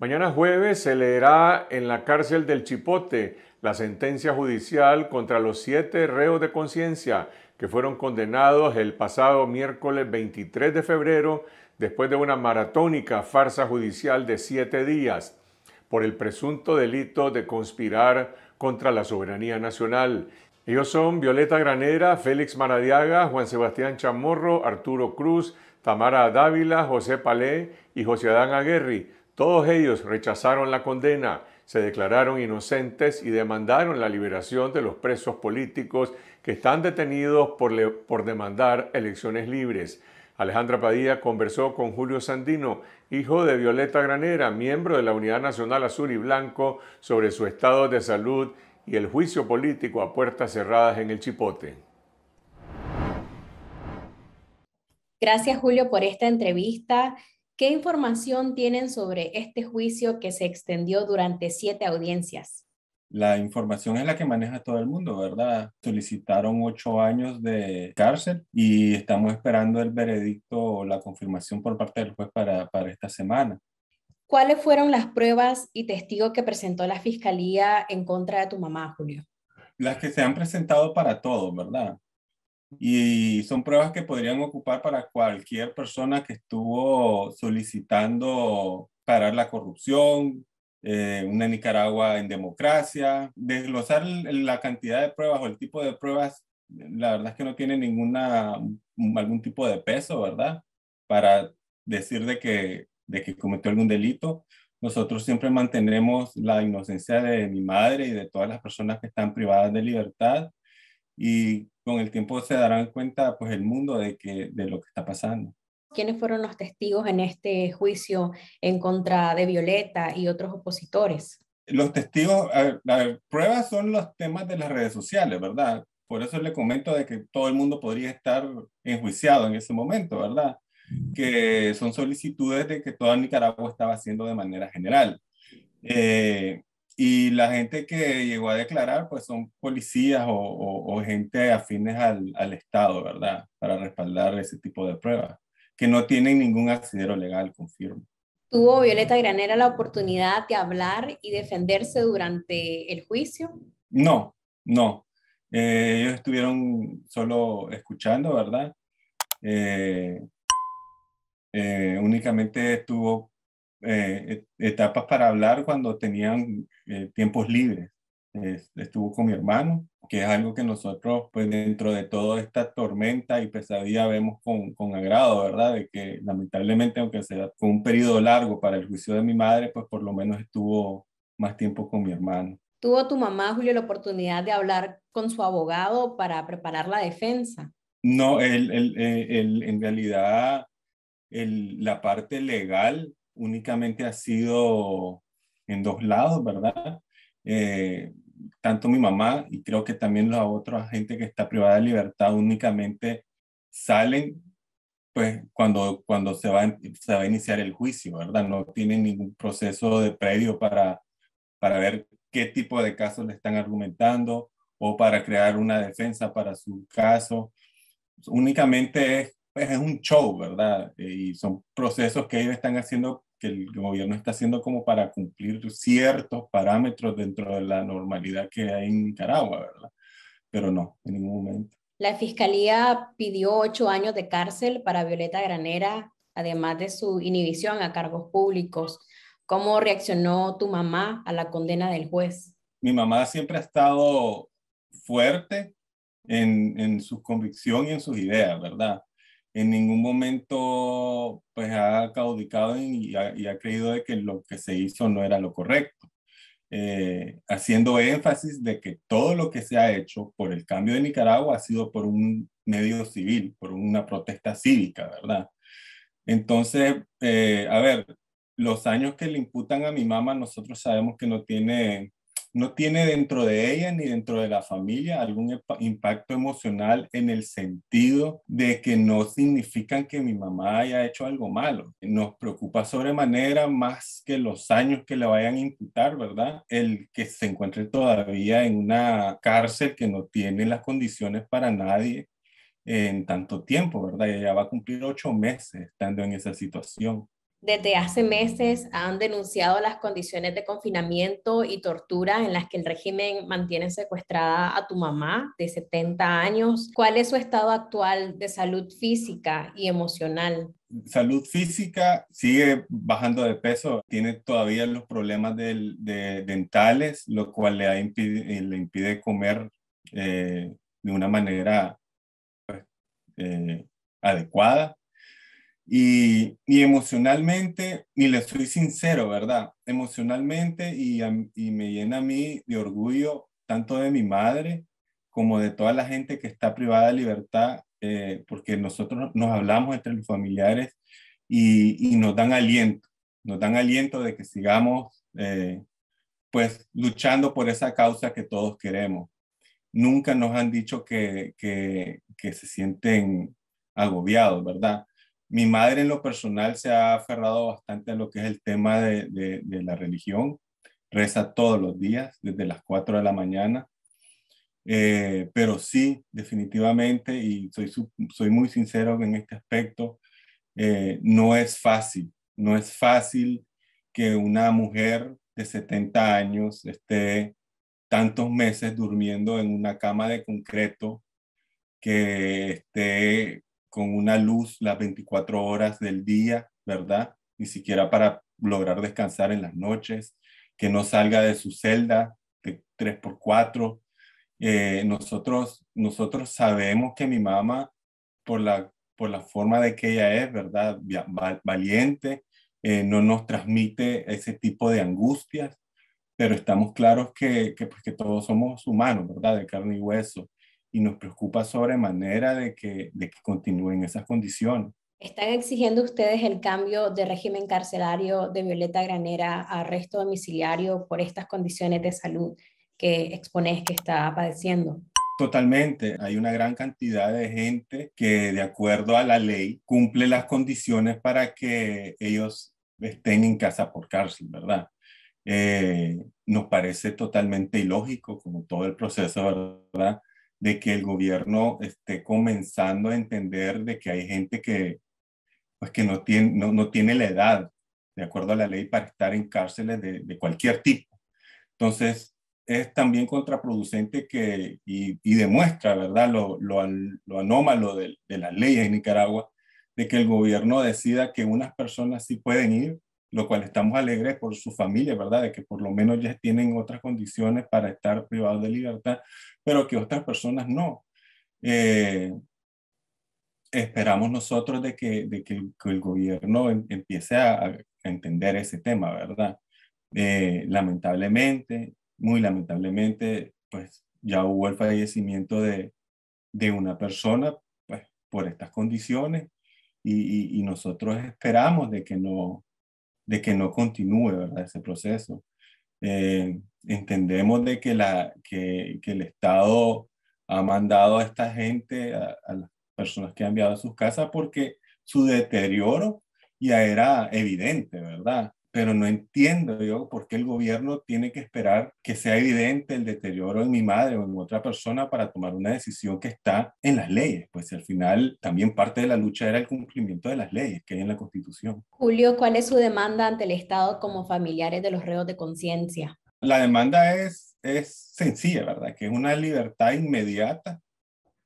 Mañana jueves se leerá en la cárcel del Chipote la sentencia judicial contra los siete reos de conciencia que fueron condenados el pasado miércoles 23 de febrero después de una maratónica farsa judicial de siete días por el presunto delito de conspirar contra la soberanía nacional. Ellos son Violeta Granera, Félix Maradiaga, Juan Sebastián Chamorro, Arturo Cruz, Tamara Dávila, José Palé y José Adán Aguerri todos ellos rechazaron la condena, se declararon inocentes y demandaron la liberación de los presos políticos que están detenidos por, demandar elecciones libres. Alejandra Padilla conversó con Julio Sandino, hijo de Violeta Granera, miembro de la Unidad Nacional Azul y Blanco, sobre su estado de salud y el juicio político a puertas cerradas en el Chipote. Gracias Julio por esta entrevista. ¿Qué información tienen sobre este juicio que se extendió durante siete audiencias? La información es la que maneja todo el mundo, ¿verdad? Solicitaron ocho años de cárcel y estamos esperando el veredicto o la confirmación por parte del juez para, para esta semana. ¿Cuáles fueron las pruebas y testigos que presentó la fiscalía en contra de tu mamá, Julio? Las que se han presentado para todo, ¿verdad? y son pruebas que podrían ocupar para cualquier persona que estuvo solicitando parar la corrupción, eh, una Nicaragua en democracia. Desglosar la cantidad de pruebas o el tipo de pruebas, la verdad es que no tiene ninguna, algún tipo de peso, ¿verdad? Para decir de que, de que cometió algún delito. Nosotros siempre mantenemos la inocencia de mi madre y de todas las personas que están privadas de libertad y con el tiempo se darán cuenta pues el mundo de, que, de lo que está pasando. ¿Quiénes fueron los testigos en este juicio en contra de Violeta y otros opositores? Los testigos, las pruebas son los temas de las redes sociales, ¿verdad? Por eso le comento de que todo el mundo podría estar enjuiciado en ese momento, ¿verdad? Mm. Que son solicitudes de que toda Nicaragua estaba haciendo de manera general. Eh, y la gente que llegó a declarar, pues son policías o, gente afines al, al, Estado, ¿verdad? Para respaldar ese tipo de pruebas, que no tienen ningún asidero legal, confirmo. ¿Tuvo Violeta Granera la oportunidad de hablar y defenderse durante el juicio? No, no. Eh, ellos estuvieron solo escuchando, ¿verdad? Eh, eh, únicamente tuvo etapas para hablar cuando tenían eh, tiempos libres. estuvo con mi hermano, que es algo que nosotros, pues dentro de toda esta tormenta y pesadilla, vemos con, con agrado, ¿verdad? De que lamentablemente, aunque sea con un periodo largo para el juicio de mi madre, pues por lo menos estuvo más tiempo con mi hermano. ¿Tuvo tu mamá, Julio, la oportunidad de hablar con su abogado para preparar la defensa? No, eh, en realidad la parte legal únicamente ha sido en dos lados, ¿verdad? Eh, tanto mi mamá y creo que también la otra gente que está privada de libertad únicamente salen pues cuando, cuando se, va, se a iniciar el juicio, ¿verdad? No tienen ningún proceso de predio para, para ver qué tipo de casos le están argumentando o para crear una defensa para su caso. Únicamente es, pues, es un show, ¿verdad? Eh, y son procesos que ellos están haciendo que el gobierno está haciendo como para cumplir ciertos parámetros dentro de la normalidad que hay en Nicaragua, ¿verdad? Pero no, en ningún momento. La fiscalía pidió ocho años de cárcel para Violeta Granera, además de su inhibición a cargos públicos. ¿Cómo reaccionó tu mamá a la condena del juez? Mi mamá siempre ha estado fuerte en, en su convicción y en sus ideas, ¿verdad? en ningún momento pues ha caudicado y ha, y ha creído de que lo que se hizo no era lo correcto. Eh, haciendo énfasis de que todo lo que se ha hecho por el cambio de Nicaragua ha sido por un medio civil, por una protesta cívica, ¿verdad? Entonces, eh, a ver, los años que le imputan a mi mamá, nosotros sabemos que no tiene no tiene dentro de ella ni dentro de la familia algún impacto emocional en el sentido de que no significan que mi mamá haya hecho algo malo. Nos preocupa sobremanera más que los años que le vayan a imputar, ¿verdad? El que se encuentre todavía en una cárcel que no tiene las condiciones para nadie en tanto tiempo, ¿verdad? Ella va a cumplir ocho meses estando en esa situación desde hace meses han denunciado las condiciones de confinamiento y tortura en las que el régimen mantiene secuestrada a tu mamá de 70 años. ¿Cuál es su estado actual de salud física y emocional? Salud física sigue bajando de peso, tiene todavía los problemas de, dentales, lo cual le eh, impide, comer eh, de una manera pues, eh, adecuada y, y, emocionalmente, y le soy sincero, ¿verdad? Emocionalmente y, me llena a mí de orgullo tanto de mi madre como de toda la gente que está privada de libertad, eh, porque nosotros nos hablamos entre los familiares y, nos dan aliento, nos dan aliento de que sigamos eh, pues luchando por esa causa que todos queremos. Nunca nos han dicho que se sienten agobiados, ¿verdad? Mi madre en lo personal se ha aferrado bastante a lo que es el tema de, la religión. Reza todos los días, desde las 4 de la mañana. Eh, pero sí, definitivamente, y soy, soy muy sincero en este aspecto, eh, no es fácil. No es fácil que una mujer de 70 años esté tantos meses durmiendo en una cama de concreto, que esté con una luz las 24 horas del día, ¿verdad? Ni siquiera para lograr descansar en las noches, que no salga de su celda de 3x4. Eh, nosotros, nosotros sabemos que mi mamá, por la, por la forma de que ella es, ¿verdad? Valiente, eh, no nos transmite ese tipo de angustias, pero estamos claros que, que pues, todos somos humanos, ¿verdad? De carne y hueso y nos preocupa sobremanera de que, de que continúen esas condiciones. ¿Están exigiendo ustedes el cambio de régimen carcelario de Violeta Granera a arresto domiciliario por estas condiciones de salud que expones que está padeciendo? Totalmente. Hay una gran cantidad de gente que, de acuerdo a la ley, cumple las condiciones para que ellos estén en casa por cárcel, ¿verdad? Eh, nos parece totalmente ilógico, como todo el proceso, ¿verdad? de que el gobierno esté comenzando a entender de que hay gente que, pues que no, tiene, no, tiene la edad, de acuerdo a la ley, para estar en cárceles de, cualquier tipo. Entonces, es también contraproducente que, y, demuestra, ¿verdad?, lo, anómalo de, de, las leyes en Nicaragua, de que el gobierno decida que unas personas sí pueden ir lo cual estamos alegres por su familia, ¿verdad? De que por lo menos ya tienen otras condiciones para estar privados de libertad, pero que otras personas no. Eh, esperamos nosotros de que, de que, el gobierno em, empiece a, entender ese tema, ¿verdad? Eh, lamentablemente, muy lamentablemente, pues ya hubo el fallecimiento de, de una persona pues, por estas condiciones y, y nosotros esperamos de que no, de que no continúe ¿verdad? ese proceso. Eh, entendemos de que, la, que, el Estado ha mandado a esta gente, a, a las personas que han enviado a sus casas, porque su deterioro ya era evidente, ¿verdad? pero no entiendo yo por qué el gobierno tiene que esperar que sea evidente el deterioro en mi madre o en otra persona para tomar una decisión que está en las leyes. Pues al final también parte de la lucha era el cumplimiento de las leyes que hay en la Constitución. Julio, ¿cuál es su demanda ante el Estado como familiares de los reos de conciencia? La demanda es, es sencilla, ¿verdad? Que es una libertad inmediata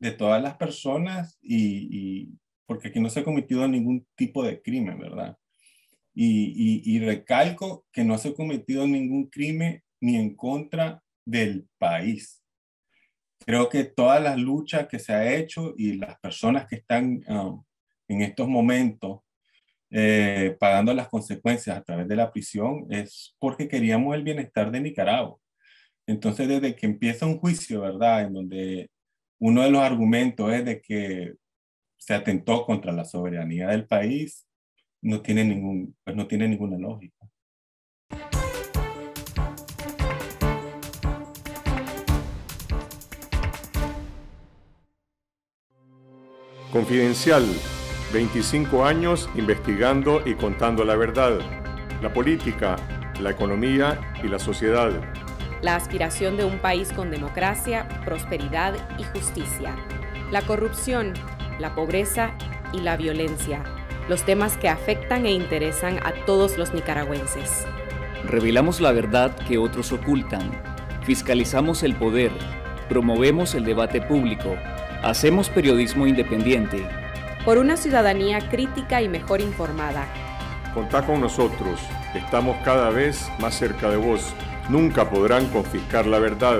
de todas las personas y, y porque aquí no se ha cometido ningún tipo de crimen, ¿verdad? Y, recalco que no se ha cometido ningún crimen ni en contra del país. Creo que todas las luchas que se ha hecho y las personas que están ah, en estos momentos eh, pagando las consecuencias a través de la prisión es porque queríamos el bienestar de Nicaragua. Entonces, desde que empieza un juicio, ¿verdad? En donde uno de los argumentos es de que se atentó contra la soberanía del país, no tiene, ningún, pues, no tiene ninguna lógica. Confidencial, 25 años investigando y contando la verdad, la política, la economía y la sociedad. La aspiración de un país con democracia, prosperidad y justicia. La corrupción, la pobreza y la violencia los temas que afectan e interesan a todos los nicaragüenses. Revelamos la verdad que otros ocultan, fiscalizamos el poder, promovemos el debate público, hacemos periodismo independiente. Por una ciudadanía crítica y mejor informada. Contá con nosotros, estamos cada vez más cerca de vos. Nunca podrán confiscar la verdad.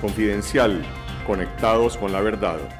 Confidencial, conectados con la verdad.